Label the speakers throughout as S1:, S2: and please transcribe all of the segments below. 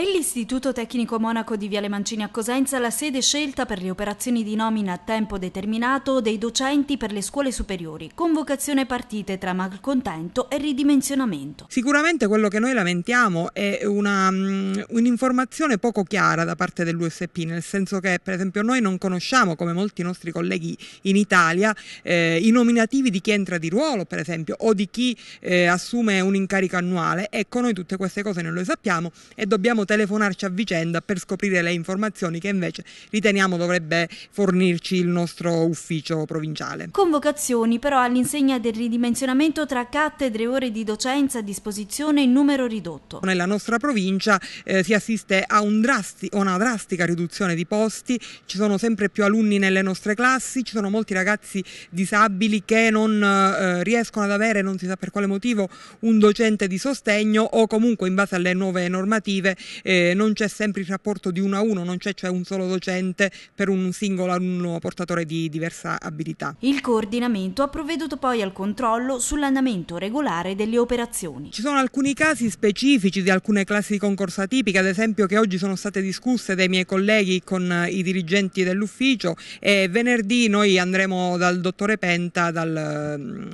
S1: È l'Istituto Tecnico Monaco di Viale Mancini a Cosenza la sede scelta per le operazioni di nomina a tempo determinato dei docenti per le scuole superiori, convocazione partite tra malcontento e ridimensionamento.
S2: Sicuramente quello che noi lamentiamo è mm, un'informazione poco chiara da parte dell'USP, nel senso che per esempio noi non conosciamo, come molti nostri colleghi in Italia, eh, i nominativi di chi entra di ruolo, per esempio, o di chi eh, assume un incarico annuale. Ecco, noi tutte queste cose non le sappiamo e dobbiamo telefonarci a vicenda per scoprire le informazioni che invece riteniamo dovrebbe fornirci il nostro ufficio provinciale.
S1: Convocazioni però all'insegna del ridimensionamento tra cattedre e ore di docenza a disposizione in numero ridotto.
S2: Nella nostra provincia eh, si assiste a un drasti, una drastica riduzione di posti, ci sono sempre più alunni nelle nostre classi, ci sono molti ragazzi disabili che non eh, riescono ad avere, non si sa per quale motivo, un docente di sostegno o comunque in base alle nuove normative eh, non c'è sempre il rapporto di uno a uno, non c'è cioè un solo docente per un singolo alunno portatore di diversa abilità.
S1: Il coordinamento ha provveduto poi al controllo sull'andamento regolare delle operazioni.
S2: Ci sono alcuni casi specifici di alcune classi di concorso atipiche, ad esempio che oggi sono state discusse dai miei colleghi con eh, i dirigenti dell'ufficio e venerdì noi andremo dal dottore Penta, dal mm,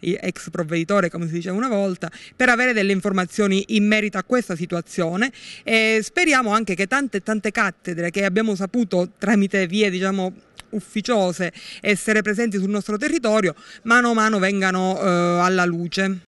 S2: ex provveditore come si diceva una volta, per avere delle informazioni in merito a questa situazione e speriamo anche che tante tante cattedre che abbiamo saputo tramite vie, diciamo, ufficiose essere presenti sul nostro territorio, mano a mano vengano eh, alla luce.